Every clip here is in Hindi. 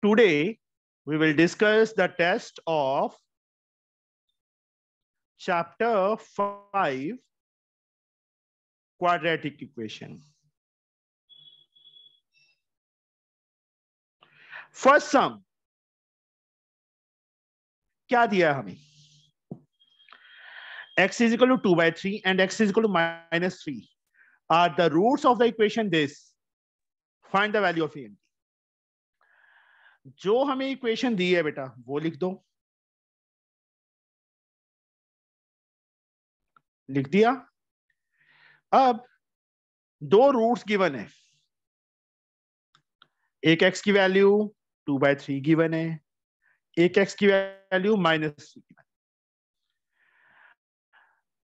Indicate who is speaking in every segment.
Speaker 1: Today, we will discuss the test
Speaker 2: of chapter 5 quadratic equation. First sum. क्या दिया हमें x is equal to 2 by 3 and x is
Speaker 1: equal to minus 3 are the roots of the equation this find the value
Speaker 2: of a and जो हमें इक्वेशन दी है बेटा वो लिख दो लिख दिया अब दो रूट्स गिवन है
Speaker 1: एक एक्स की value two by three given है एक एक्स की value minus three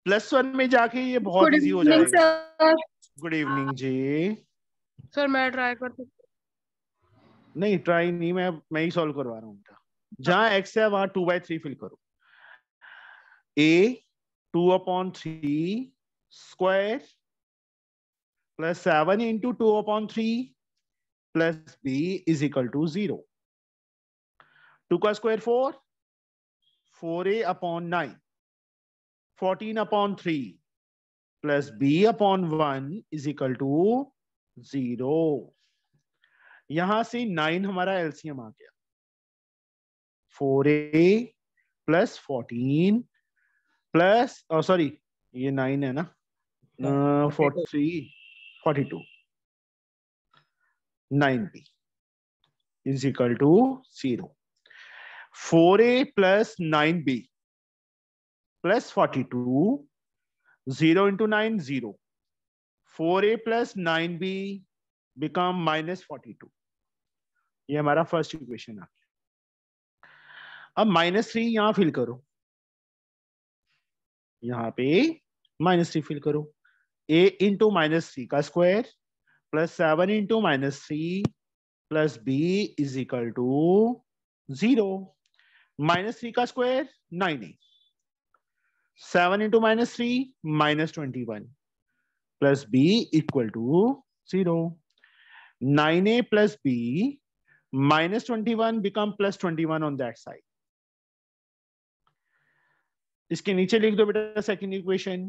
Speaker 1: plus one में जाके ये बहुत इजी हो जाएगा गुड इवनिंग जी
Speaker 2: सर मैं ट्राई कर सकता
Speaker 1: नहीं ट्राई नहीं मैं मैं ही सॉल्व करवा रहा हूँ बेटा जहां एक्स है वहां टू बाई थ्री फिल करो A two upon three square plus seven into two upon three plus B is equal to zero two का square four four A upon nine fourteen upon three plus B upon one is equal to zero यहां से नाइन हमारा एलसीएम आ गया four A plus fourteen plus sorry ये नाइन है ना forty three forty two nine B is equal to zero four A plus nine B plus forty two zero into nine zero four A plus nine B become minus forty two ये हमारा फर्स्ट इक्वेशन आ गया अब माइनस थ्री यहां फिल करो यहां पे माइनस थ्री फिल करो ए इंटू माइनस थ्री का square plus seven into minus three plus B is equal to zero minus three का square nine A seven into minus three minus twenty one plus B equal to zero nine A plus B minus 21 become plus 21 on that side
Speaker 2: इसके नीचे लिख दो बेटा सेकंड इक्वेशन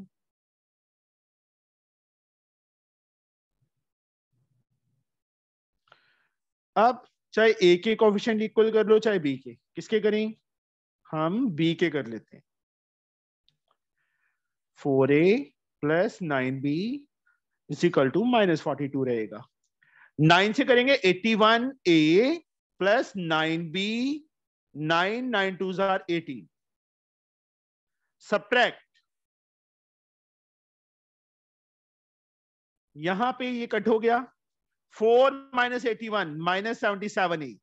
Speaker 2: अब चाहे ए के कॉफिशेंट इक्वल कर लो चाहे बी के किसके करें
Speaker 1: हम बी के कर लेते हैं four A plus nine B is equal to minus forty two रहेगा नाइन से करेंगे eighty one A plus nine B nine nine two जार
Speaker 2: एटीन सब्ट्रैक्ट यहां पे ये कट हो गया four minus
Speaker 1: eighty one minus seventy seven A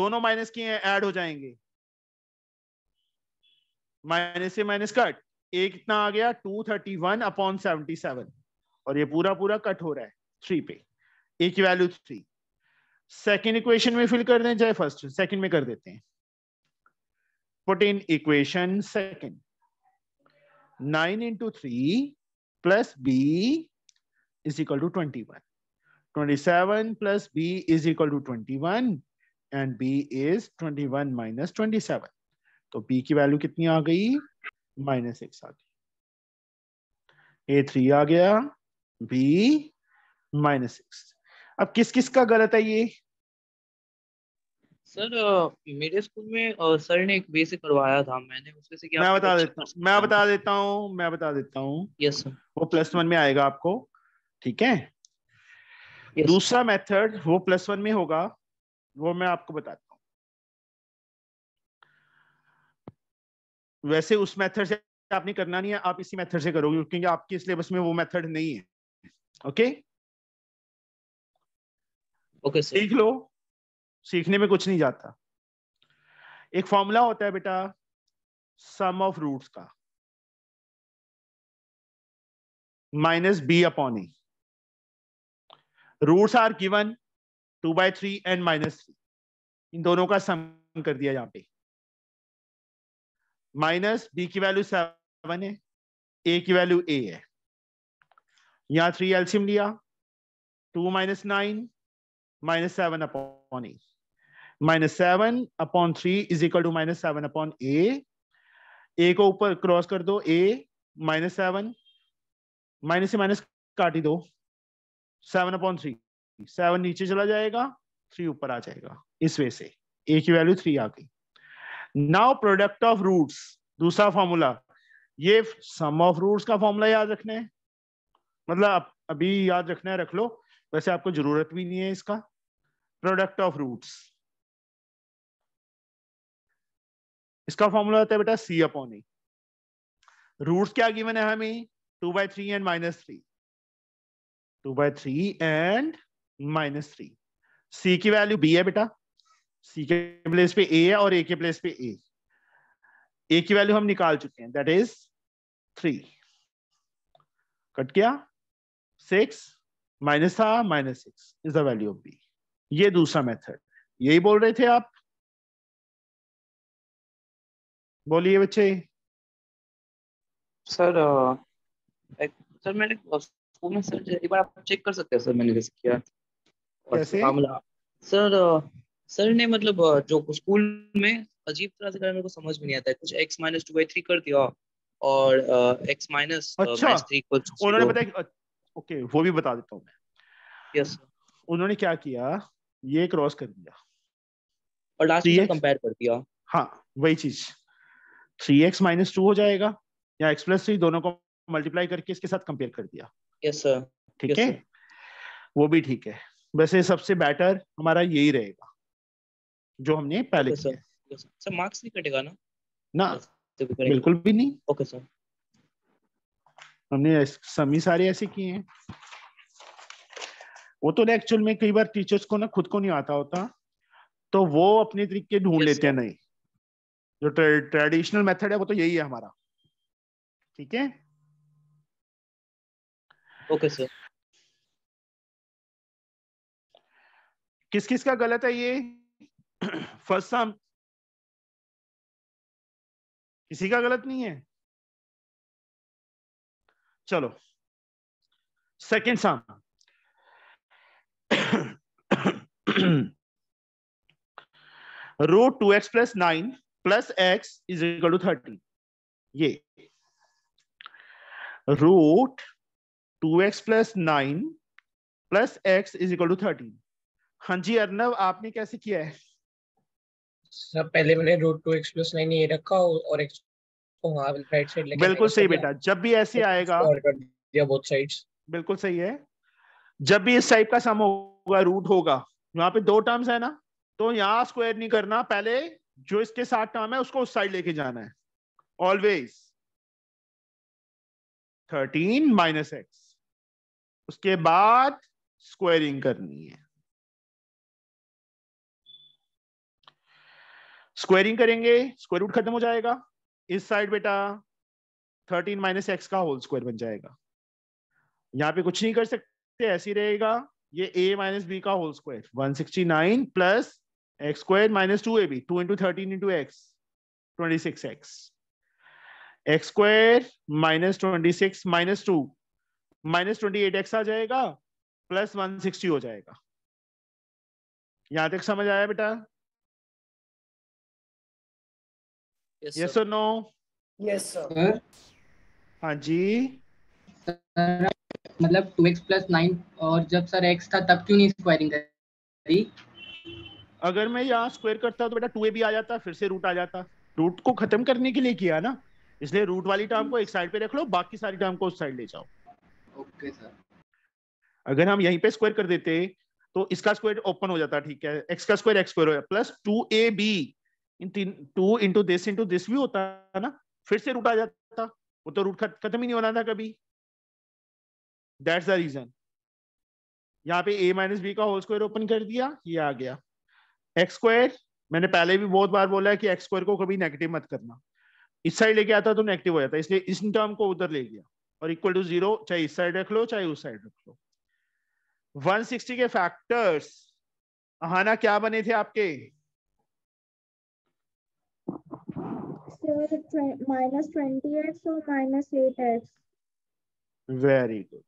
Speaker 1: दोनों माइनस किए ऐड हो जाएंगे माइनस से माइनस कट ए कितना आ गया two thirty one upon seventy seven और ये पूरा पूरा कट हो रहा है थ्री पे ए की वैल्यू थ्री सेकेंड इक्वेशन में फिल कर दें चाहे फर्स्ट सेकेंड में कर देते हैं put in equation second nine into three plus B is equal to twenty one twenty seven plus B is equal to twenty one and B is twenty one minus twenty seven तो बी की वैल्यू कितनी आ गई माइनस सिक्स आ गई ए थ्री आ गया बी माइनस सिक्स अब किस किस का गलत है ये
Speaker 3: सर मेरे स्कूल में सर ने एक वे से करवाया था मैंने उसमें से क्या मैं बता
Speaker 1: देता हूँ मैं बता देता हूँ मैं बता देता हूँ यस सर वो प्लस वन में आएगा आपको ठीक है yes, दूसरा मेथड वो प्लस वन में होगा वो मैं आपको बताता हूँ वैसे उस मेथड से आपने करना नहीं है आप इसी मेथड से करोगे क्योंकि आपके सिलेबस में वो मेथड नहीं है ओके okay?
Speaker 2: ओके okay, सीख लो सीखने में कुछ नहीं जाता एक फॉर्मूला होता है बेटा सम ऑफ रूट्स का minus B upon A roots are given two by three and minus three इन दोनों का सम कर दिया यहाँ पे
Speaker 1: माइनस बी की वैल्यू सेवन है ए की वैल्यू ए है यहाँ थ्री एल्सियम लिया two minus nine minus 7 upon A. Minus 7 upon 3 is equal to minus 7 upon A. A को ऊपर क्रॉस कर दो A minus सेवन Minus से minus काट ही दो सेवन upon थ्री सेवन नीचे चला जाएगा थ्री ऊपर आ जाएगा इस वे से A की वैल्यू थ्री आ गई Now product of roots. दूसरा फॉर्मूला ये सम ऑफ रूट्स का फॉर्मूला याद रखना है मतलब अभी याद रखना है रख लो वैसे आपको जरूरत भी नहीं है इसका
Speaker 2: प्रोडक्ट ऑफ रूट्स इसका फॉर्मूला होता है बेटा सी अपॉन ई रूट्स क्या गिवन है हमें
Speaker 1: two by three and minus three two by three and minus three C की वैल्यू बी है बेटा सी के प्लेस पे ए है और ए के प्लेस पे ए ए की वैल्यू हम निकाल चुके हैं दैट इज थ्री कट गया सिक्स माइनस था minus six is the value of B
Speaker 2: ये दूसरा मेथड यही बोल रहे थे आप बोलिए बच्चे सर सर मैंने स्कूल में सर एक बार आप चेक कर सकते हैं सर मैंने जैसे किया कैसे
Speaker 3: सर सर ने मतलब जो स्कूल में अजीब तरह से मेरे को समझ में नहीं आता है कुछ x minus two by three कर दिया और uh, x माइनस अच्छा uh,
Speaker 1: उन्होंने बताया ओके okay, वो भी बता देता हूँ मैं yes. उन्होंने क्या किया ये क्रॉस कर दिया और लास्ट से कंपेयर कर दिया हाँ वही चीज थ्री एक्स माइनस टू हो जाएगा या एक्स प्लस थ्री दोनों को मल्टीप्लाई करके इसके साथ कंपेयर कर दिया यस सर ठीक है वो भी ठीक है वैसे सबसे बेटर हमारा यही रहेगा जो हमने पहले yes, सर
Speaker 3: मार्क्स नहीं कटेगा ना
Speaker 1: ना बिल्कुल भी नहीं ओके okay, सर हमने समी सारे ऐसे किए हैं वो तो एक्चुअल में कई बार टीचर्स को ना खुद को नहीं आता होता तो वो अपने तरीके ढूंढ लेते हैं नहीं
Speaker 2: जो ट्रेडिशनल मेथड है वो तो यही है हमारा ठीक है ओके सर किस किस का गलत है ये फर्स्ट सम किसी का गलत नहीं है चलो second sum
Speaker 1: root two x plus nine plus X is equal to thirty ये root two x plus nine plus X is equal to thirteen हाँ जी अर्नव आपने कैसे किया है सर पहले मैंने root two x plus
Speaker 4: nine ये रखा और एक्स तो हाँ, बिल्कुल सही बेटा
Speaker 1: जब भी ऐसे आएगा बिल्कुल सही है जब भी इस टाइप का सम होगा रूट होगा यहाँ पे दो टर्म्स है ना तो यहाँ स्क्वायर नहीं करना पहले जो इसके साथ टर्म है उसको उस साइड लेके जाना है ऑलवेज थर्टीन
Speaker 2: माइनस एक्स उसके बाद स्क्वायरिंग करनी है स्क्वायरिंग करेंगे
Speaker 1: स्क्वायर रूट खत्म हो जाएगा इस साइड बेटा थर्टीन माइनस एक्स का होल स्क्वायर बन जाएगा यहाँ पे कुछ नहीं कर सकते ऐसी रहेगा ये a माइनस बी का whole square 169 plus x square minus two a b two into thirteen into x twenty six x x square minus twenty six minus
Speaker 2: two minus twenty eight x आ जाएगा प्लस वन सिक्सटी हो जाएगा यहां तक समझ आया बेटा yes or no yes sir हाँ जी
Speaker 4: सर मतलब 2x plus नाइन और जब सर x था तब क्यों नहीं स्क्वायरिंग
Speaker 1: करी अगर मैं यहाँ स्क्वायर करता तो बेटा 2a भी आ जाता फिर से रूट आ जाता रूट को खत्म करने के लिए किया ना इसलिए रूट वाली टर्म को एक साइड पे रख लो बाकी सारी टर्म को उस साइड ले जाओ ओके सर अगर हम यहीं पे स्क्वायर कर देते तो इसका स्क्वायर ओपन हो जाता ठीक है एक्स का स्क्वायर एक्स स्क्वायर हो जाता प्लस टू ए बी इन तीन two into this into this भी होता है ना फिर से रूट आ जाता वो तो रूट खत्म ही नहीं होना था कभी दैट्स द रीजन यहाँ पे ए माइनस बी का होल स्क्वायर ओपन कर दिया ये आ गया एक्स स्क्वायर मैंने पहले भी बहुत बार बोला है कि एक्स स्क्वायर को कभी नेगेटिव मत करना इस साइड लेके आता तो नेगेटिव हो जाता इसलिए इस टर्म को उधर ले गया और इक्वल टू जीरो चाहे इस साइड रख लो चाहे उस साइड रख लो 160 के फैक्टर्स आहाना क्या बने थे आपके
Speaker 5: here minus 20x or minus 8x.
Speaker 1: Very good.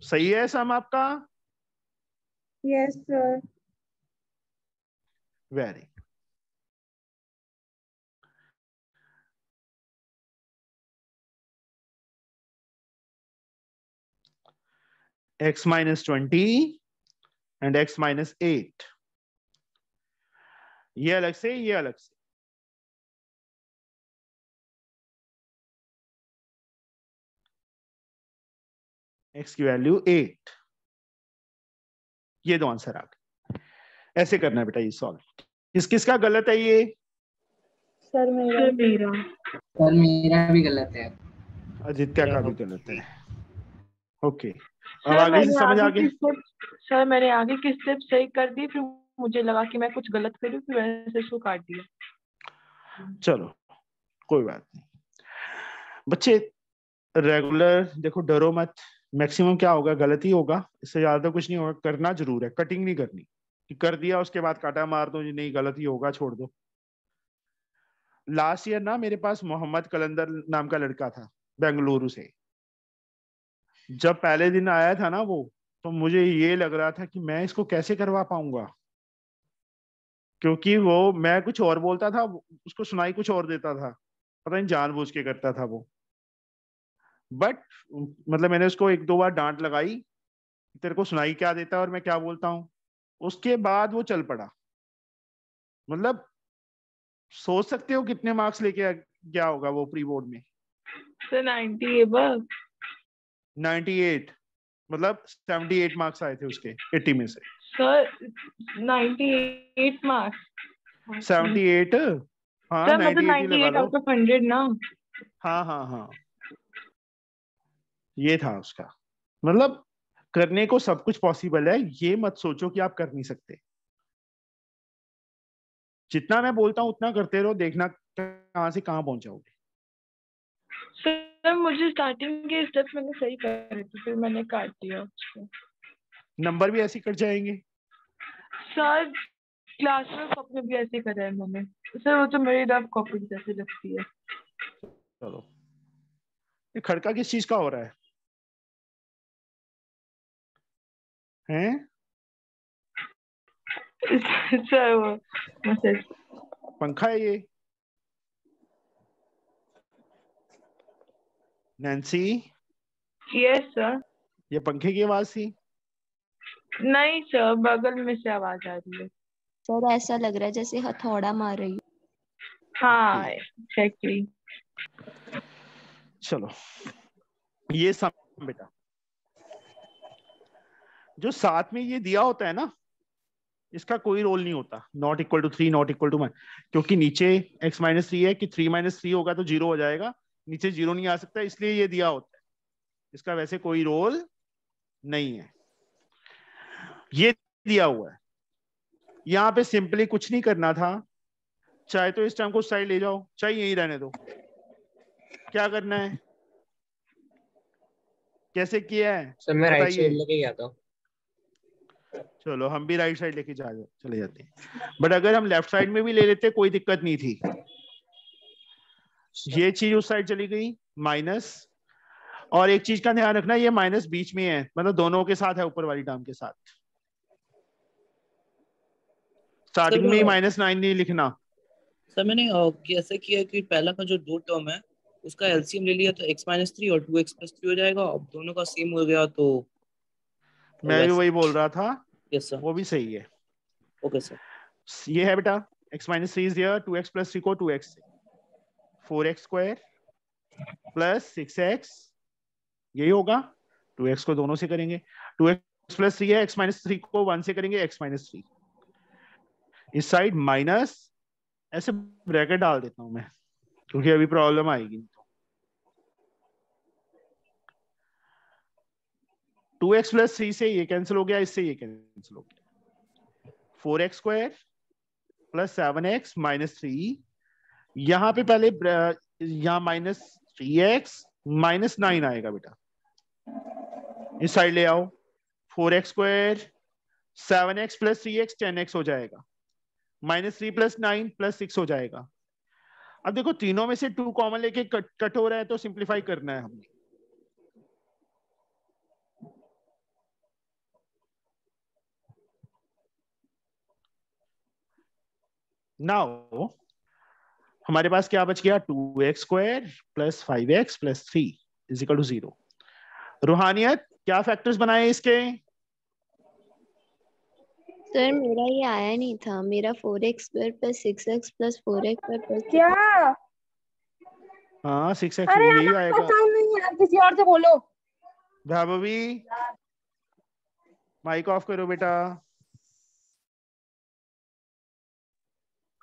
Speaker 1: सही है सम
Speaker 2: Yes, sir. Very. x minus 20 and x minus 8. ये अलग yeah, अलग एक्स की वैल्यू एट ये दो आंसर आ गए
Speaker 1: ऐसे करना है बेटा ये सॉल्व किस किसका गलत है ये
Speaker 5: सर मेरा
Speaker 1: सर मेरा भी गलत है आदित्य का भी गलत है ओके अब आगे से समझ आ गई
Speaker 3: सर मैंने आगे की स्टेप सही कर दी फिर मुझे लगा कि मैं कुछ गलत कर रही हूँ से इसको काट दिया
Speaker 1: चलो कोई बात नहीं बच्चे रेगुलर देखो डरो मत मैक्सिमम क्या होगा गलती होगा इससे ज्यादा तो कुछ नहीं होगा करना जरूर है कटिंग नहीं करनी कि कर दिया उसके बाद काटा मार दो जी नहीं गलती होगा छोड़ दो लास्ट ईयर ना मेरे पास मोहम्मद कलंदर नाम का लड़का था बेंगलुरु से जब पहले दिन आया था ना वो तो मुझे ये लग रहा था कि मैं इसको कैसे करवा पाऊंगा क्योंकि वो मैं कुछ और बोलता था उसको सुनाई कुछ और देता था पता नहीं जानबूझ के करता था वो बट मतलब मैंने उसको एक दो बार डांट लगाई तेरे को सुनाई क्या देता है और मैं क्या बोलता हूँ उसके बाद वो चल पड़ा मतलब सोच सकते हो कितने मार्क्स लेके गया होगा वो प्री बोर्ड में नाइन्टी तो एट मतलब सेवेंटी एट मार्क्स आए थे उसके एट्टी में से
Speaker 3: तो हाँ, sir ninety eight marks seventy
Speaker 1: eight हाँ नाइन्टी एट
Speaker 3: लगा ना
Speaker 1: हाँ हाँ हाँ ये था उसका मतलब करने को सब कुछ पॉसिबल है ये मत सोचो कि आप कर नहीं सकते जितना मैं बोलता हूँ उतना करते रहो देखना कहाँ से कहाँ पहुंचाओगे
Speaker 2: सर मुझे स्टार्टिंग के स्टेप मैंने सही
Speaker 5: करे थे फिर मैंने काट दिया उसको
Speaker 1: नंबर भी ऐसे कट जाएंगे
Speaker 3: सर क्लास में सबने भी ऐसे करा है मैंने सर वो तो मेरी डब कॉपी जैसे
Speaker 2: लगती है चलो ये खड़का किस चीज का हो रहा है हैं पंखा है ये
Speaker 1: नैन्सी यस सर ये पंखे की आवाज थी
Speaker 5: नहीं सर बगल में से आवाज आ रही है सर ऐसा लग रहा है जैसे हथौड़ा मार रही हाँ
Speaker 1: एग्जैक्टली चलो ये सब बेटा जो साथ में ये दिया होता है ना इसका कोई रोल नहीं होता not equal to three not equal to mine क्योंकि नीचे एक्स माइनस थ्री है कि थ्री माइनस थ्री होगा तो जीरो हो जाएगा नीचे जीरो नहीं आ सकता इसलिए ये दिया होता है इसका वैसे कोई रोल नहीं है ये दिया हुआ है यहाँ पे सिंपली कुछ नहीं करना था चाहे तो इस टाइम को साइड ले जाओ चाहे यही रहने दो क्या करना है कैसे किया है सर मैं राइट साइड गया था चलो हम भी राइट साइड लेके जा चले जाते हैं बट अगर हम लेफ्ट साइड में भी ले लेते कोई दिक्कत नहीं थी ये चीज उस साइड चली गई माइनस और एक चीज का ध्यान रखना ये माइनस बीच में है मतलब दोनों के साथ है ऊपर वाली टर्म के साथ स्टार्टिंग में माइनस नाइन नहीं लिखना
Speaker 3: सर मैंने ऐसा किया कि पहला का जो दो टर्म है उसका एलसीएम ले लिया तो एक्स माइनस थ्री और टू एक्स प्लस थ्री हो जाएगा अब दोनों
Speaker 1: का सेम हो गया तो मैं yes. भी वही बोल रहा था yes, sir. वो भी सही है ओके okay, सर ये है बेटा x minus 3 is here 2x plus 3 को 2x 4x square plus 6x यही होगा 2x को दोनों से करेंगे 2x plus 3 है x minus 3 को 1 से करेंगे x minus 3 इस साइड माइनस ऐसे ब्रैकेट डाल देता हूं मैं क्योंकि अभी प्रॉब्लम आएगी टू एक्स प्लस थ्री से ये कैंसिल हो गया इससे ये कैंसिल हो गया four x square plus seven x minus three यहां पर पहले यहां minus three x minus nine आएगा बेटा इस साइड ले आओ four x square seven x plus three x ten x हो जाएगा minus three plus nine plus six हो जाएगा अब देखो तीनों में से टू कॉमन लेके कट कट हो रहा है तो सिंप्लीफाई करना है हमने नाउ हमारे पास क्या बच गया two x square plus five x plus three is equal to zero रूहानियत क्या फैक्टर्स बनाए इसके सर
Speaker 5: मेरा ये आया नहीं था मेरा four x square plus six x plus four x plus क्या
Speaker 1: हाँ सिक्स एक्स अरे यही आएगा पता
Speaker 2: नहीं यार किसी और से बोलो
Speaker 1: वैभवी माइक ऑफ करो बेटा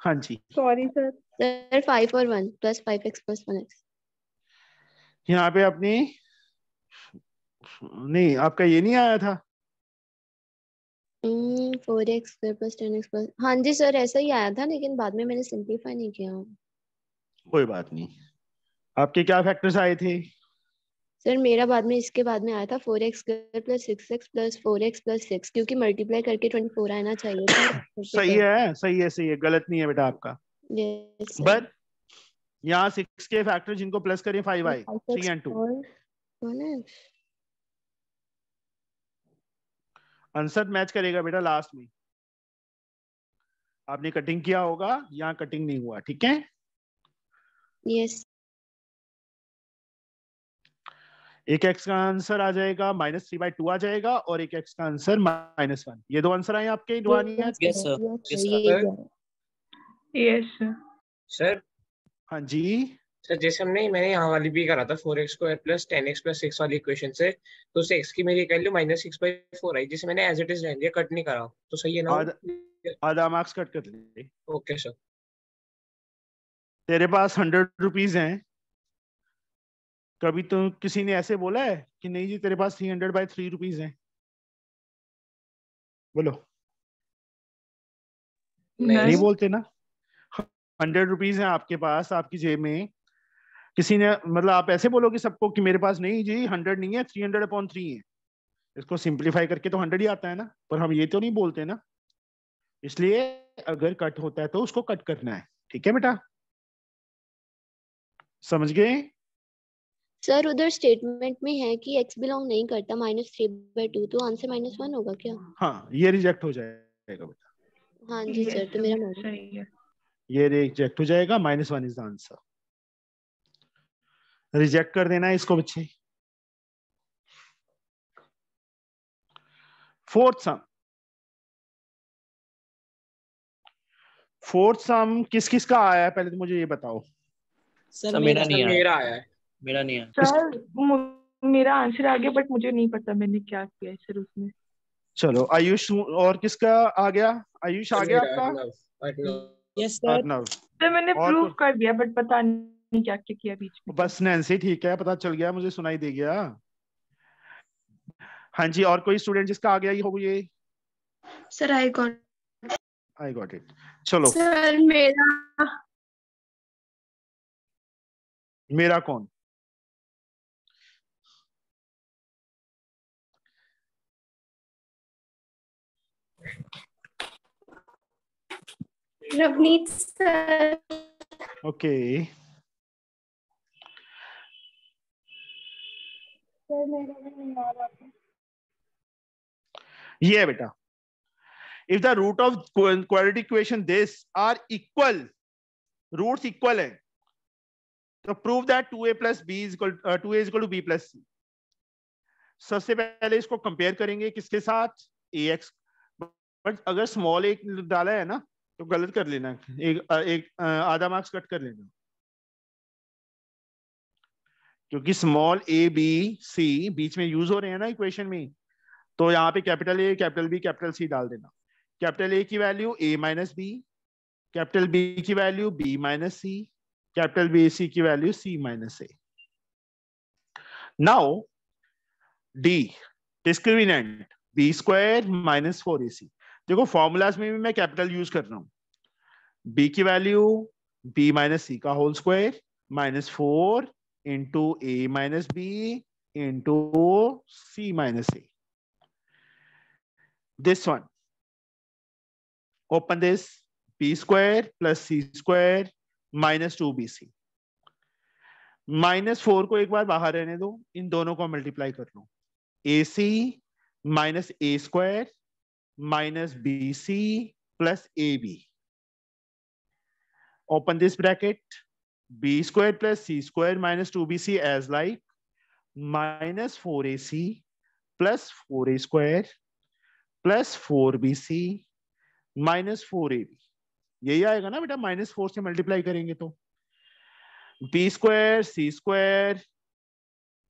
Speaker 1: हाँ जी सॉरी सर सर फाइव और
Speaker 5: one plus five x plus one x
Speaker 2: यहाँ पे आपने
Speaker 1: नहीं आपका ये नहीं आया था
Speaker 5: four x plus ten x plus हाँ जी सर ऐसा ही आया था लेकिन बाद में मैंने सिंपलीफाई नहीं किया
Speaker 1: कोई बात नहीं आपके क्या फैक्टर्स आए थे
Speaker 5: सर मेरा बाद में इसके बाद में आया था four x plus six x plus four x plus six क्योंकि मल्टीप्लाई करके ट्वेंटी फोर आना चाहिए
Speaker 1: था सही है सही है सही है गलत नहीं है बेटा आपका बट यहाँ सिक्स के फैक्टर जिनको प्लस करें फाइव आई three and two answer match करेगा बेटा लास्ट में
Speaker 2: आपने कटिंग किया होगा यहाँ कटिंग नहीं हुआ ठीक है यस एक एक्स का आंसर
Speaker 1: आ जाएगा माइनस थ्री बाई टू आ जाएगा और एक एक्स का आंसर
Speaker 2: माइनस वन
Speaker 1: ये दो आंसर आए आपके
Speaker 4: सर हाँ जी सर जैसे हमने मैंने यहाँ वाली भी करा था four x square plus ten x plus six वाली इक्वेशन से तो उससे एक्स की मेरी कह value minus six by four आई जिसे मैंने एज इट इज रहने कट नहीं करा तो सही है ना
Speaker 1: आधा मार्क्स कट कर ओके सर तेरे पास हंड्रेड रुपीज हैं कभी तो किसी ने ऐसे बोला है कि नहीं जी
Speaker 2: तेरे पास three hundred by three rupees है बोलो
Speaker 1: नहीं, नहीं बोलते
Speaker 2: ना हंड्रेड रुपीज है आपके पास आपकी
Speaker 1: जेब में किसी ने मतलब आप ऐसे बोलोगे सबको कि मेरे पास नहीं जी हंड्रेड नहीं है थ्री हंड्रेड अपॉन थ्री है इसको सिंप्लीफाई करके तो हंड्रेड ही आता है ना पर हम ये तो नहीं बोलते ना इसलिए अगर कट होता है तो उसको कट करना है ठीक है बेटा समझ गए
Speaker 5: सर उधर स्टेटमेंट में है कि x बिलोंग नहीं करता माइनस थ्री बाई टू तो आंसर माइनस वन होगा क्या
Speaker 1: हाँ ये रिजेक्ट हो जाएगा बेटा
Speaker 5: हाँ जी सर तो मेरा मॉडल
Speaker 1: ये रिजेक्ट हो जाएगा minus one is the answer
Speaker 2: reject कर देना है इसको बच्चे फोर्थ सम फोर्थ सम किस किस का आया है पहले तो मुझे ये बताओ
Speaker 1: सर मेरा नहीं आया
Speaker 3: है मेरा नहीं
Speaker 1: है
Speaker 5: सर मेरा आंसर आ गया बट मुझे नहीं पता मैंने क्या किया सर उसमें
Speaker 1: चलो आयुष और किसका आ गया आयुष आ गया आपका
Speaker 5: यस सर सर मैंने प्रूफ कर दिया बट पता नहीं क्या क्या किया बीच
Speaker 1: में बस नैंसी ठीक है पता चल गया मुझे सुनाई दे गया हाँ जी और कोई स्टूडेंट जिसका आ गया ये हो ये sir I got
Speaker 2: I got it चलो सर मेरा मेरा कौन Navneet sir. Okay. ये बेटा if the root
Speaker 1: of quality equation this are equal roots equal है तो prove that 2a plus B is equal 2a is equal to b plus c सबसे पहले इसको कंपेयर करेंगे किसके साथ ax बट अगर स्मॉल एक डाला है ना तो गलत कर लेना हम्म। एक एक आधा मार्क्स कट कर लेना क्योंकि स्मॉल ए बी सी बीच में यूज हो रहे हैं ना इक्वेशन में तो यहाँ पे capital a capital b capital c डाल देना कैपिटल ए की value a minus b capital b की value b minus c capital b c की value c minus a now d discriminant b square minus four a c देखो फॉर्मूलाज में भी मैं कैपिटल यूज कर रहा हूँ बी की वैल्यू बी माइनस सी का whole square minus four into a minus b into c minus a open this b square plus c square minus two b c minus four को एक बार बाहर रहने दो इन दोनों को मल्टीप्लाई कर लो a c minus a square minus BC plus AB. Open this bracket. B squared plus C squared minus 2BC as like minus 4AC plus 4A squared plus four b c minus four a b यही आएगा ना बेटा माइनस फोर से मल्टीप्लाई करेंगे तो b square c square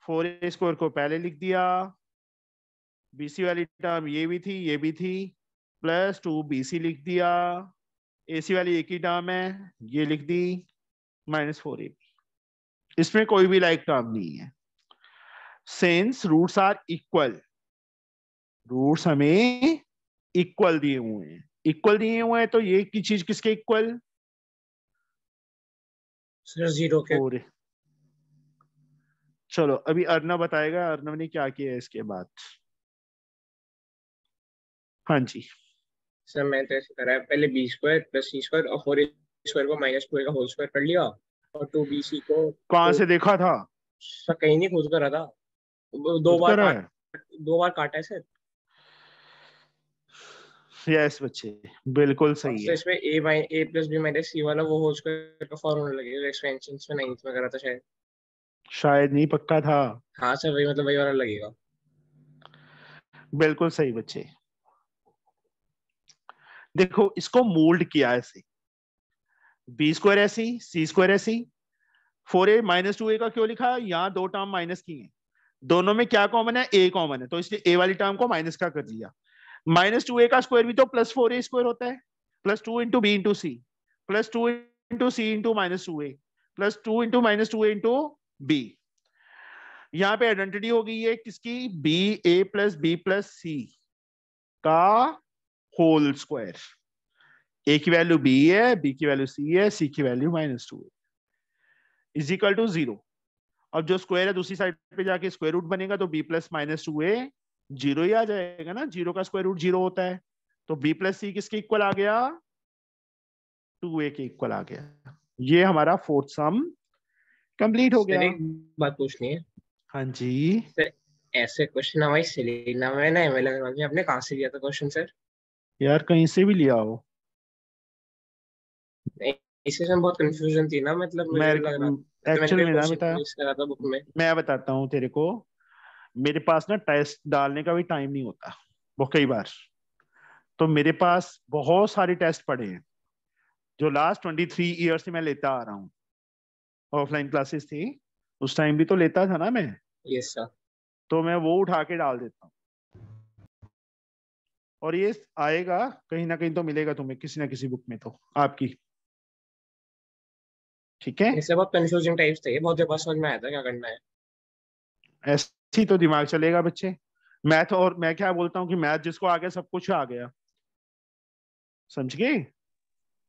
Speaker 1: four a square को पहले लिख दिया बीसी वाली टर्म ये भी थी ये भी थी प्लस टू बीसी लिख दिया एसी वाली एक ही टर्म है ये लिख दी माइनस फोर ए इसमें कोई भी लाइक टर्म नहीं है since roots are
Speaker 2: equal roots हमें इक्वल दिए हुए हैं इक्वल दिए हुए हैं तो ये की चीज किसके इक्वल
Speaker 1: जीरो के चलो अभी अर्नब बताएगा अर्नब ने क्या किया इसके बाद हाँ जी सर मैं
Speaker 4: तो ऐसे करा पहले b square plus c square और फोर स्क्वायर को माइनस टू का होल स्क्वायर कर लिया और
Speaker 1: टू बी सी को कहाँ से तो- देखा था
Speaker 4: सर कहीं नहीं खोज कर रहा था दो बार दो बार काटा है सर
Speaker 1: यस बच्चे बिल्कुल सही है
Speaker 4: इसमें a by a plus b minus c वाला वो होल स्क्वायर का फार्मूला लगेगा एक्सपेंशन में नाइंथ में करा था शायद
Speaker 1: शायद नहीं पक्का था
Speaker 4: हाँ सर वही मतलब वही वाला लगेगा
Speaker 1: बिल्कुल सही बच्चे देखो इसको मोल्ड किया ऐसे बी स्क्वायर ऐसी सी स्क्वायर ऐसी four a minus two a का क्यों लिखा यहाँ दो टर्म माइनस की है दोनों में क्या कॉमन है ए कॉमन है तो इसलिए ए वाली टर्म को माइनस का कर लिया माइनस टू ए का स्क्वायर भी तो प्लस फोर ए स्क्वायर होता है plus two into B into C plus two into C into minus two A plus two into minus two A into B यहाँ पे आइडेंटिटी हो गई है किसकी B A plus B plus सी का होल स्क्वायर ए की वैल्यू बी है बी की वैल्यू सी है सी की वैल्यू माइनस टू है इज इक्वल टू जीरो अब जो स्क्वायर है दूसरी साइड पे जाके स्क्वायर रूट बनेगा तो b plus minus two a zero ही आ जाएगा ना जीरो का स्क्वायर रूट जीरो होता है तो बी प्लस सी किसके इक्वल आ गया टू ए के इक्वल आ गया ये हमारा फोर्थ सम कंप्लीट हो गया बात पूछनी है हाँ जी सर ऐसे
Speaker 4: क्वेश्चन हमारी सिलेना में ना अवेलेबल में आपने कहाँ से लिया था क्वेश्चन सर
Speaker 1: यार कहीं से भी लिया हो
Speaker 4: इस सेशन बहुत कंफ्यूजन थी ना मतलब
Speaker 1: तो मैं एक्चुअली में ना बेटा मैं बताता हूँ तेरे को मेरे पास ना टेस्ट डालने का भी टाइम नहीं होता वो कई बार तो मेरे पास बहुत सारे टेस्ट पड़े हैं जो लास्ट ट्वेंटी थ्री ईयर से मैं लेता आ रहा हूँ ऑफलाइन क्लासेस थी उस टाइम भी तो लेता था ना मैं यस yes, सर तो मैं वो उठा के डाल देता हूँ और ये आएगा कहीं ना कहीं तो मिलेगा तुम्हें किसी ना किसी बुक में तो आपकी ठीक है इससे बहुत कंफ्यूजिंग टाइप्स थे बहुत ज्यादा समझ में आया था क्या करना है ऐसी तो दिमाग चलेगा बच्चे मैथ और मैं क्या बोलता हूँ कि मैथ जिसको आ गया सब कुछ आ गया समझ गए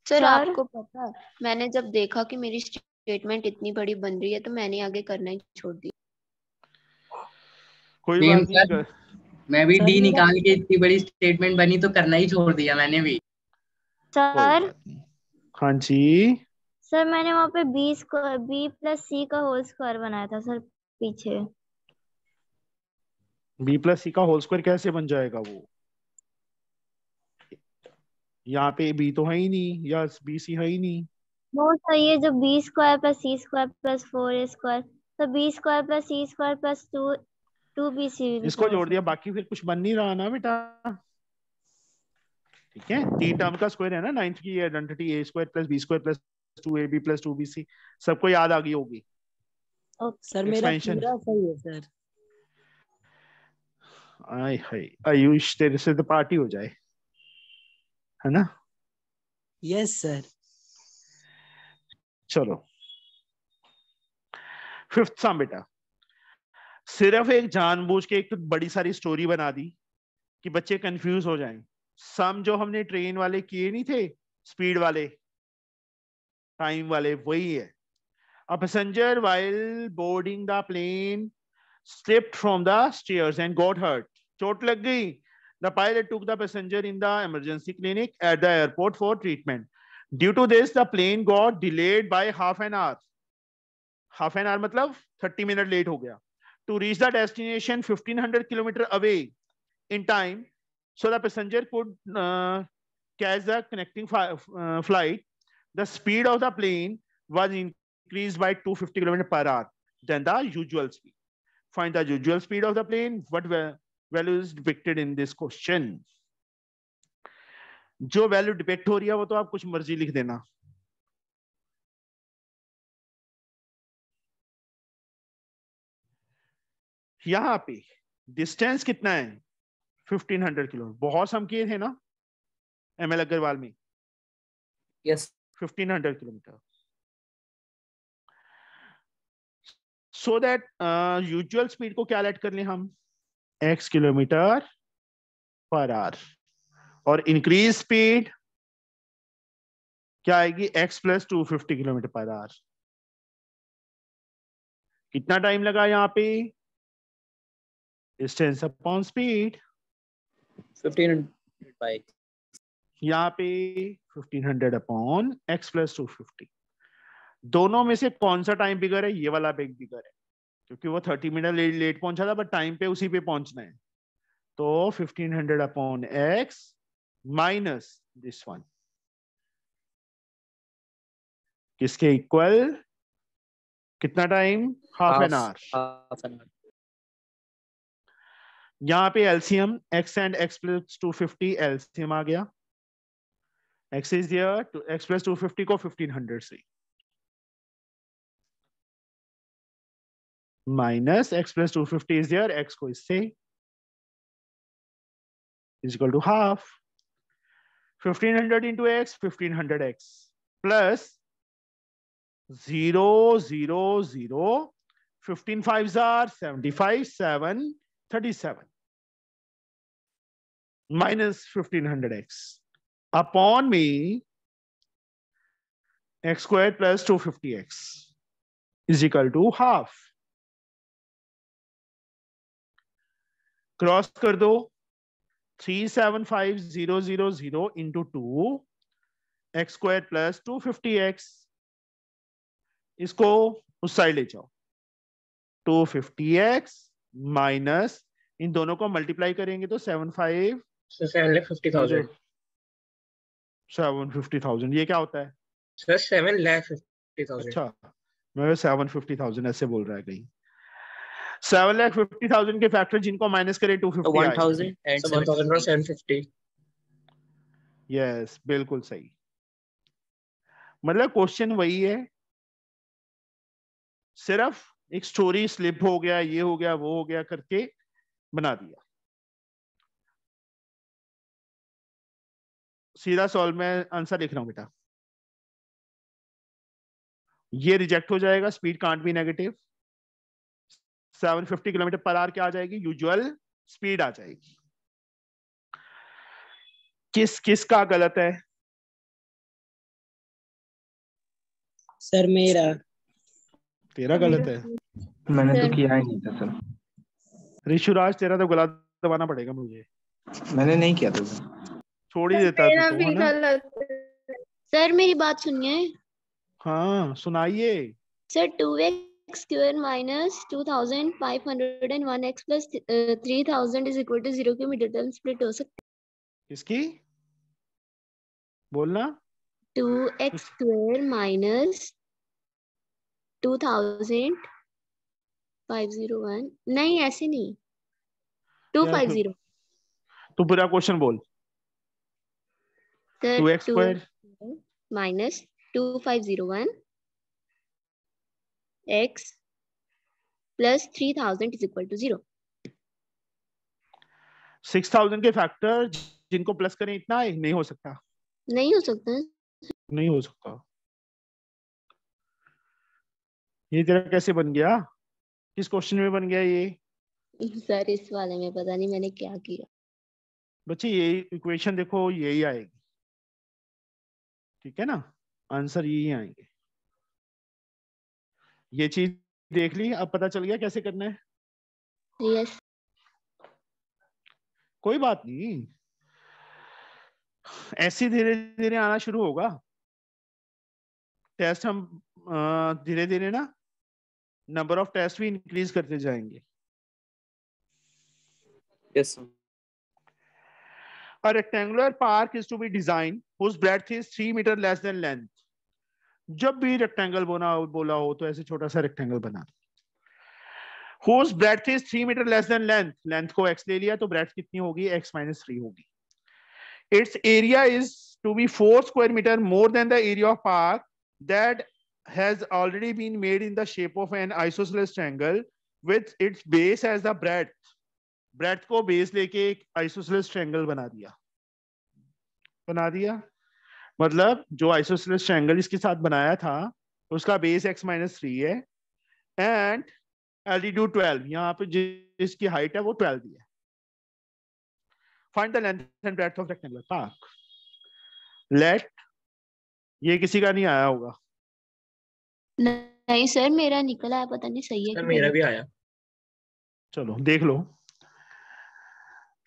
Speaker 1: सर आपको
Speaker 5: पता मैंने जब देखा कि मेरी स्टेटमेंट इतनी बड़ी बन रही है तो मैंने आगे करना ही छोड़ दिया कोई बात नहीं
Speaker 4: मैं भी डी निकाल के इतनी बड़ी स्टेटमेंट बनी तो करना ही छोड़ दिया मैंने भी सर
Speaker 1: हाँ जी सर मैंने वहाँ पे बी स्क्वायर
Speaker 5: बी प्लस सी का होल स्क्वायर बनाया था सर पीछे
Speaker 1: बी प्लस सी का होल स्क्वायर कैसे बन जाएगा वो यहाँ पे बी तो है ही नहीं या बी सी है ही नहीं
Speaker 5: वो सही तो है जो b square plus c square plus four square तो b square plus c square plus two two b c इसको जोड़
Speaker 1: दिया बाकी फिर कुछ बन नहीं रहा ना बेटा ठीक है तीन टर्म का स्क्वायर है ना नाइन्थ की identity a square plus b square plus two a b plus two b c सबको याद आ गई होगी
Speaker 2: सर मेरा पूरा सही है सर
Speaker 1: आय हाय आयुष तेरे से तो पार्टी हो जाए है ना यस सर चलो फिफ्थ सम बेटा सिर्फ एक जानबूझ के एक तो बड़ी सारी स्टोरी बना दी कि बच्चे कंफ्यूज हो जाएं सम जो हमने ट्रेन वाले किए नहीं थे स्पीड वाले टाइम वाले वही है a passenger while boarding the plane slip from the stairs and got hurt चोट लग गई the pilot took the passenger in the emergency clinic at the airport for treatment due to this the plane got delayed by half an hour half an hour मतलब थर्टी मिनट लेट हो गया to reach the destination 1500 km away in time so the passenger could uh, catch the connecting uh, flight the speed of the plane was increased by 250 km per hour than the usual speed find the usual speed of the plane what value is depicted in this question जो वैल्यू
Speaker 2: डिपेक्ट हो रही है वो तो आप कुछ मर्जी लिख देना यहाँ पे डिस्टेंस कितना है 1500 किलोमीटर बहुत हम किए थे ना एम एल
Speaker 1: अग्रवाल में yes yes. 1500 kilometre so that usual speed को क्या लेट कर लें हम एक्स किलोमीटर पर आर और इंक्रीज स्पीड
Speaker 2: क्या आएगी x plus two fifty kilometre per hour कितना टाइम लगा यहाँ पे डिस्टेंस अपॉन स्पीड 1500 by यहाँ
Speaker 1: पे 1500 अपॉन x प्लस 250 दोनों में से कौन सा टाइम बिगर है ये वाला बेग बिगर है क्योंकि वो 30 मिनट लेट लेट पहुंचा था बट टाइम पे उसी पे पहुंचना है तो 1500 upon x minus this
Speaker 2: one किसके इक्वल कितना time half an hour half an hour
Speaker 1: यहाँ पे LCM x and x plus two fifty LCM आ गया x is there x plus two fifty को फिफ्टीन हंड्रेड से
Speaker 2: minus x plus two fifty is there x को इससे is equal to half fifteen hundred into x fifteen hundred x plus zero
Speaker 1: zero zero fifteen five are seventy five seven 37 minus 1500x upon
Speaker 2: me x squared plus 250x is equal to half
Speaker 1: cross कर दो three seven five zero zero zero into two x square plus two fifty x इसको उस साइड ले जाओ टू फिफ्टी एक्स माइनस इन दोनों को मल्टीप्लाई करेंगे तो seven five seven fifty thousand ये क्या होता है sir seven lakh fifty thousand अच्छा मैं सेवन फिफ्टी थाउजेंड ऐसे बोल रहा है कहीं सेवन लैख फिफ्टी थाउजेंड के फैक्टर जिनको माइनस करें two fifty one thousand and seven fifty yes बिल्कुल सही मतलब क्वेश्चन वही है
Speaker 2: सिर्फ एक स्टोरी स्लिप हो गया ये हो गया वो हो गया करके बना दिया सीधा सॉल्व में आंसर लिख रहा हूं बेटा ये रिजेक्ट हो जाएगा
Speaker 1: स्पीड कांट भी नेगेटिव 750 किलोमीटर पर आर क्या आ जाएगी यूजुअल
Speaker 2: स्पीड आ जाएगी किस किस का गलत है सर मेरा तेरा गलत है मैंने तो किया ही नहीं था सर ऋषुराज तेरा
Speaker 1: तो गला दबाना पड़ेगा मुझे मैंने नहीं किया था छोड़ ही देता मेरा तो, भी
Speaker 5: गलत सर मेरी बात सुनिए
Speaker 1: हाँ सुनाइए
Speaker 5: sir two x square minus two thousand five hundred and one x plus three thousand is equal to zero की मिडिल टर्म स्प्लिट हो सकती
Speaker 1: किसकी बोलना
Speaker 5: two x square minus two thousand 501 नहीं ऐसे नहीं
Speaker 1: 250 फाइव तू पूरा क्वेश्चन बोल 2x2 x square
Speaker 5: minus two five plus 3000 is equal to 0
Speaker 1: 6000 के फैक्टर जिनको प्लस करें इतना है? नहीं हो सकता नहीं हो सकता नहीं हो सकता ये तेरा कैसे बन गया किस क्वेश्चन में बन गया ये
Speaker 5: सर इस वाले में पता नहीं मैंने क्या किया
Speaker 2: बच्चे ये इक्वेशन देखो यही आएगी ठीक है ना आंसर यही आएंगे ये चीज देख ली अब पता चल गया कैसे करना है yes.
Speaker 1: कोई बात नहीं ऐसे धीरे धीरे आना शुरू होगा टेस्ट हम धीरे धीरे ना नंबर ऑफ टेस्ट भी इंक्रीज करते जाएंगे yes a rectangular park is to be designed whose breadth is 3 meter less than length जब भी रेक्टेंगल बोला बोला हो तो ऐसे छोटा सा रेक्टेंगल बना whose breadth is 3 meter less than length length को x ले लिया तो breadth कितनी होगी x minus 3 होगी its area is to be 4 square meter more than the area of park that has already been made in the shape of an isosceles triangle with its base as the breadth breadth को बेस लेके एक आइसोसलेस ट्रैंगल बना दिया बना दिया मतलब जो आइसोसलेस ट्रैंगल इसके साथ बनाया था उसका बेस एक्स माइनस थ्री है एंड एल्टीट्यूड ट्वेल्व यहाँ पे जिसकी हाइट है वो ट्वेल्व है
Speaker 2: find the length and breadth of rectangular park let ये किसी का नहीं आया होगा नहीं
Speaker 5: सर मेरा निकला है पता नहीं सही है सर मेरा
Speaker 2: भी आया चलो देख लो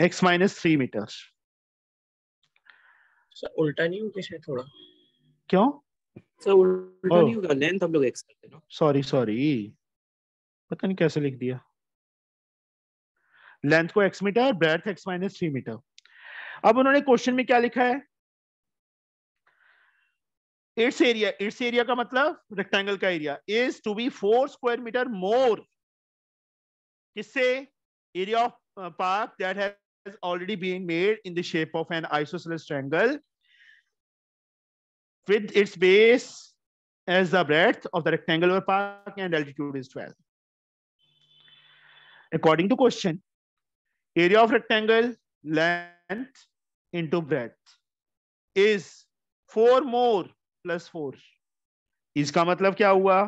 Speaker 1: x माइनस थ्री मीटर उल्टा
Speaker 4: नहीं होगा शायद थोड़ा क्यों सर उल्टा नहीं लेंथ हम लोग करते
Speaker 1: हैं सॉरी सॉरी पता नहीं कैसे लिख दिया लेंथ को x metre breadth x minus three metre अब उन्होंने क्वेश्चन में क्या लिखा है इट्स एरिया इट्स एरिया का मतलब रेक्टेंगल का area is to be four square metre more किससे area of park that has already been made in the shape of an isosceles triangle with its base as the breadth of the rectangular park and altitude is 12 according to question area of rectangle length into breadth is four more plus four इसका मतलब क्या हुआ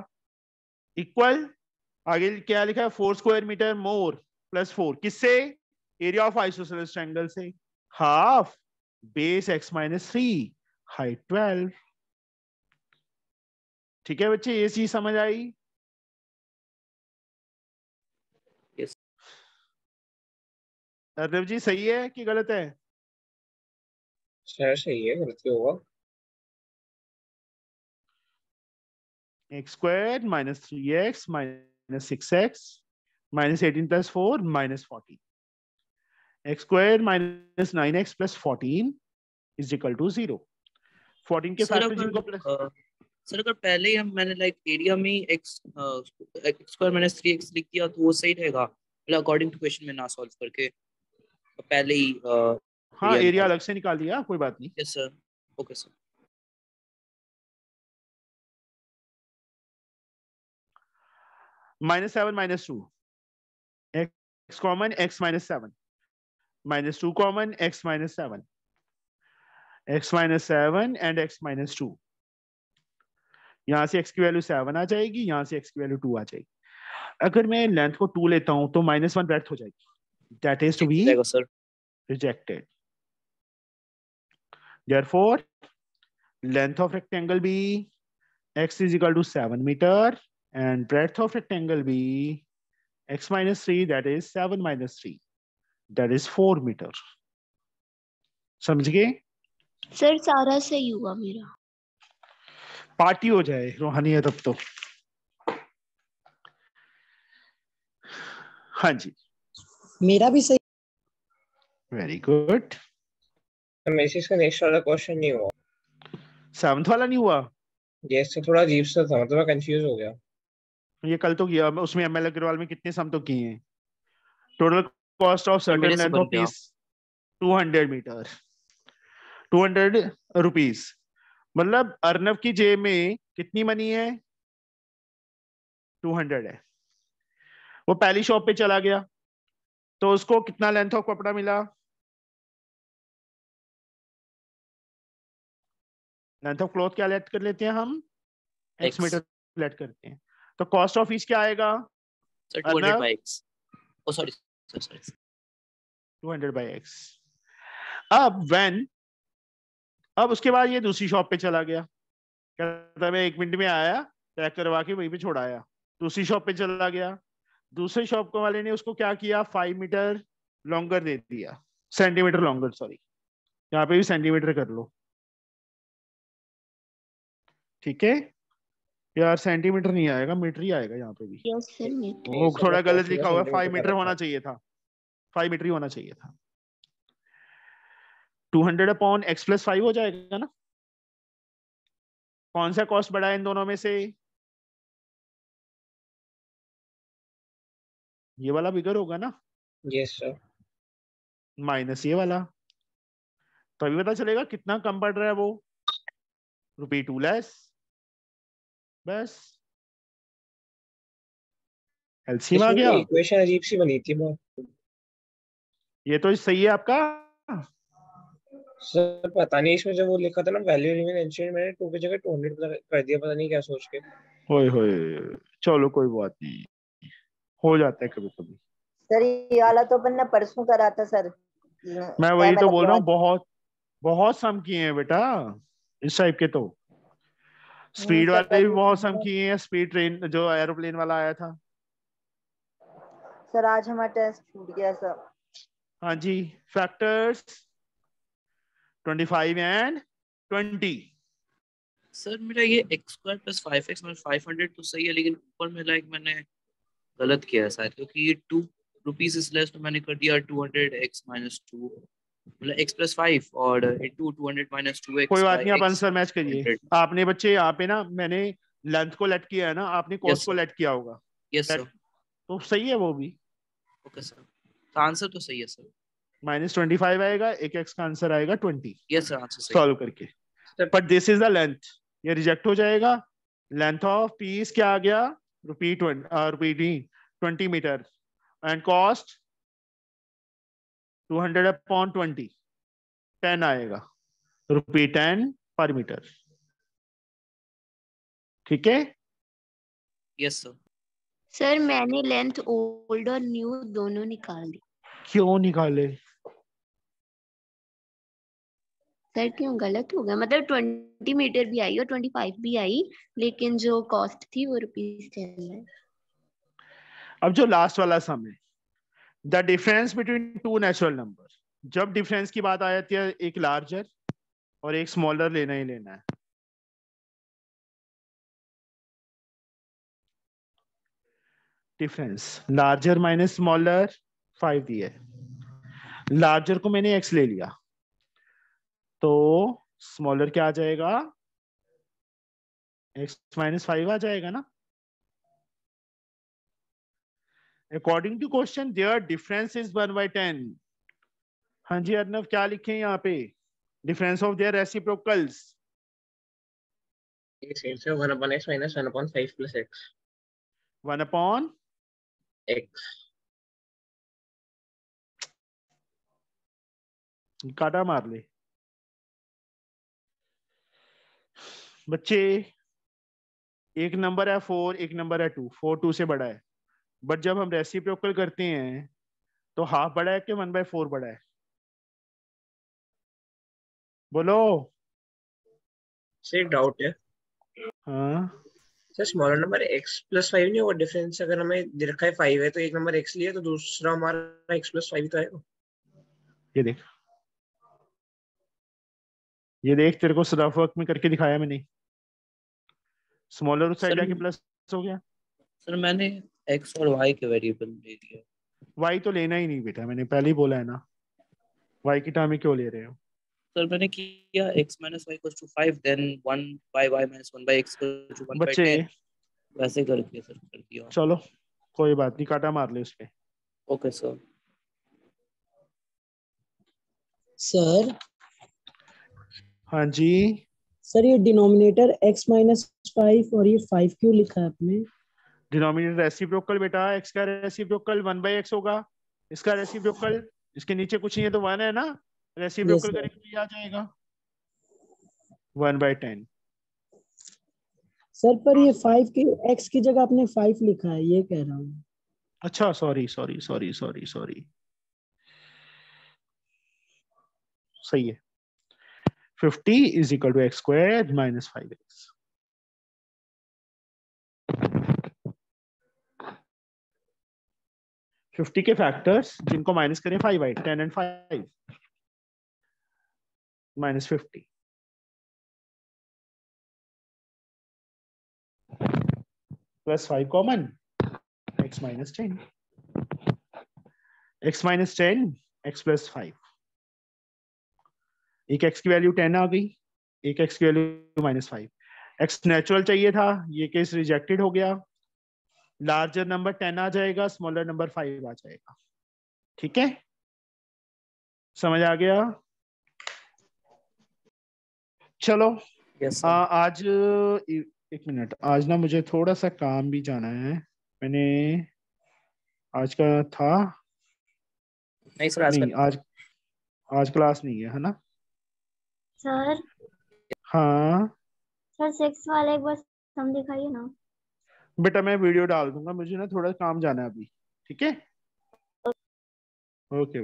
Speaker 1: इक्वल आगे क्या लिखा है four square metre more plus four किससे एरिया ऑफ आइसोसेलेस ट्रायंगल से half base x minus three
Speaker 2: height twelve ठीक है बच्चे ये चीज समझ आई yes. जी सही है कि गलत है सही है गलत होगा x squared minus 3x minus 6x minus 18 plus 4 minus 14.
Speaker 1: x squared minus 9x plus 14 is equal to 0. 14 के साथ में जिनको प्लस
Speaker 3: सर अगर पहले ही हम मैंने लाइक एरिया में x स्क्वायर माइनस 3x लिख दिया तो वो सही रहेगा मतलब अकॉर्डिंग टू क्वेश्चन में ना सॉल्व करके
Speaker 2: पहले ही हाँ एरिया अलग से निकाल दिया कोई बात नहीं yes sir okay sir minus seven minus two x common x minus seven
Speaker 1: minus two common x minus seven x minus seven and x minus two यहां से x की वैल्यू सेवन आ जाएगी यहां से x की वैल्यू टू आ जाएगी अगर मैं लेंथ को टू लेता हूं तो माइनस वन ब्रेथ हो जाएगी that is to be rejected therefore length of rectangle be x is equal to seven metre And breadth of rectangle be x minus 3, that is 7 minus 3. That is 4 meter. समझ गए सर सारा
Speaker 5: सही हुआ मेरा
Speaker 1: पार्टी हो जाए रोहानी है तब तो हाँ जी मेरा भी सही वेरी गुड
Speaker 4: इसका नेक्स्ट वाला क्वेश्चन नहीं हुआ
Speaker 1: सेवंथ वाला नहीं हुआ यस yes, थोड़ा अजीब सा था मतलब मैं कंफ्यूज हो गया ये कल तो किया उसमें एमएल अग्रवाल में कितने सम तो किए हैं total cost of certain length of piece 200 metre 200 rupees मतलब अर्नब की जेब में कितनी मनी है
Speaker 2: 200 है वो पहली शॉप पे चला गया तो उसको कितना लेंथ ऑफ कपड़ा मिला लेंथ ऑफ क्लॉथ क्या लेट कर लेते हैं हम एक्स मीटर लेट करते हैं
Speaker 1: तो कॉस्ट ऑफ ईच क्या आएगा सर 200 बाय x अब व्हेन अब उसके बाद ये दूसरी शॉप पे चला गया कहता मैं एक मिनट में आया पैक करवा के वहीं पे छोड़ आया दूसरी शॉप पे चला गया दूसरे शॉप को वाले ने उसको क्या किया फाइव मीटर लॉन्गर दे दिया सेंटीमीटर लॉन्गर सॉरी यहाँ पे भी सेंटीमीटर कर लो ठीक है यार सेंटीमीटर नहीं आएगा मीटर ही आएगा यहाँ पे भी वो थोड़ा गलत लिखा हुआ है फाइव मीटर होना चाहिए था फाइव मीटर
Speaker 2: ही होना चाहिए था two hundred upon x plus five हो जाएगा ना कौन सा कॉस्ट बढ़ा है इन दोनों में से ये वाला बिगर होगा ना यस सर माइनस ये वाला तो अभी पता चलेगा कितना कम पड़ रहा है वो रुपी टू लेस बस एलसीएम आ गया इक्वेशन अजीब सी बनी थी बहुत ये तो सही है आपका सर पता नहीं इसमें जब वो लिखा था ना
Speaker 4: वैल्यू रिमेन एंशिएंट मैंने टू की जगह 200 कर दिया पता नहीं क्या सोच के
Speaker 1: होए होए चलो कोई बात नहीं हो जाता है कभी-कभी
Speaker 5: सर ये वाला तो अपन ने परसों करा था सर
Speaker 1: मैं वही तो, तो बोल रहा हूँ बहुत बहुत सम किए हैं बेटा इस टाइप के तो
Speaker 5: स्पीड वाले भी
Speaker 1: बहुत हम किए हैं स्पीड ट्रेन जो एरोप्लेन वाला आया था
Speaker 4: सर आज हमारा टेस्ट छूट गया सर
Speaker 1: हाँ जी फैक्टर्स 25 एंड
Speaker 2: 20
Speaker 3: सर मेरा ये x plus प्लस 5x मतलब 500 तो सही है लेकिन ऊपर में लाइक मैंने गलत किया है शायद क्योंकि ये 2 रुपीस इज लेस तो मैंने कर दिया 200x माइनस 2 मतलब x plus फाइव और into 200 minus 2x कोई बात नहीं आप आंसर
Speaker 1: मैच करिए आपने बच्चे यहाँ पे ना मैंने लेंथ को लेट किया है ना आपने कॉस को लेट किया होगा यस सर तो सही है वो भी
Speaker 3: ओके सर तो आंसर तो सही है
Speaker 1: सर माइनस ट्वेंटी फाइव आएगा एक एक्स का आंसर आएगा twenty yes sir answer solve करके but this is the length ये रिजेक्ट हो जाएगा लेंथ ऑफ पीस क्या आ गया rupee twenty rupee the twenty metre and cost
Speaker 2: two hundred upon twenty ten आएगा रुपी टेन पर मीटर ठीक है यस
Speaker 5: सर सर मैंने लेंथ ओल्ड और न्यू दोनों निकाल दी
Speaker 2: क्यों
Speaker 1: निकाले
Speaker 5: सर क्यों गलत हो गया मतलब ट्वेंटी मीटर भी आई और ट्वेंटी फाइव भी आई लेकिन जो कॉस्ट थी वो रुपीज टेन
Speaker 1: है अब जो लास्ट वाला समय the difference between
Speaker 2: two natural number जब डिफरेंस की बात आ जाती है एक लार्जर और एक स्मॉलर लेना ही लेना है difference larger minus smaller five दी है
Speaker 1: लार्जर को मैंने एक्स ले लिया तो स्मॉलर क्या आ जाएगा एक्स माइनस फाइव आ जाएगा ना according to question their difference is one by ten हाँ जी अर्नव क्या लिखे हैं यहाँ पे difference of their reciprocals
Speaker 2: upon minus upon plus upon काटा मार ले
Speaker 1: बच्चे एक नंबर है फोर एक नंबर है टू
Speaker 2: फोर टू से बड़ा है
Speaker 1: बट जब हम रेसिप्रोकल करते हैं तो हाफ बड़ा है कि वन
Speaker 2: बाय फोर बड़ा है बोलो सिर्फ डाउट है हाँ sir smaller number x plus five
Speaker 4: नहीं होगा डिफरेंस अगर हमें दिखा है फाइव है तो एक नंबर x लिया तो दूसरा हमारा x प्लस फाइव तो आएगा
Speaker 1: ये देख ये देख तेरे को सदाफ वर्क में करके दिखाया मैंने स्मॉलर उस साइड जाके प्लस हो गया
Speaker 3: सर मैंने एक्स और वाई के वेरिएबल ले लिए
Speaker 1: वाई तो लेना ही नहीं बेटा मैंने पहले ही बोला है ना वाई की टर्म क्यों ले रहे हो
Speaker 3: सर मैंने किया x y 5 then 1 y 1 x 1 बच्चे वैसे करके सर कर
Speaker 1: दिया चलो कोई बात नहीं काटा मार ले उस पे ओके सर सर हाँ जी
Speaker 3: सर ये डिनोमिनेटर x माइनस फाइव और ये फाइव क्यों लिखा है आपने
Speaker 1: डिनोमिनेटर रेसिप्रोकल बेटा एक्स का रेसिप्रोकल वन बाई एक्स होगा इसका रेसिप्रोकल इसके नीचे कुछ नहीं है तो वन है ना रेसिप्रोकल yes, करेंगे तो आ जाएगा वन बाई टेन
Speaker 3: सर पर ये फाइव की एक्स की जगह आपने
Speaker 2: फाइव लिखा है ये कह रहा हूँ
Speaker 1: अच्छा sorry sorry sorry sorry sorry सही है fifty is equal to
Speaker 2: x square minus five x fifty के फैक्टर्स जिनको माइनस करें five I ten and five minus fifty plus five common x minus ten x minus ten
Speaker 1: x plus five एक एक्स की वैल्यू टेन आ गई एक एक्स की value minus five x natural चाहिए था ये केस रिजेक्टेड हो गया लार्जर नंबर टेन आ जाएगा स्मॉलर नंबर फाइव आ जाएगा ठीक है समझ आ गया चलो yes, आ, आज एक मिनट आज ना मुझे थोड़ा सा काम भी जाना है मैंने आज का था नहीं सर आज नहीं, आज आज क्लास नहीं है है ना सर हाँ
Speaker 5: सर सिक्स वाले बस हम दिखाइए ना
Speaker 1: बेटा मैं वीडियो डाल दूंगा मुझे ना थोड़ा काम जाना है अभी ठीक है ओके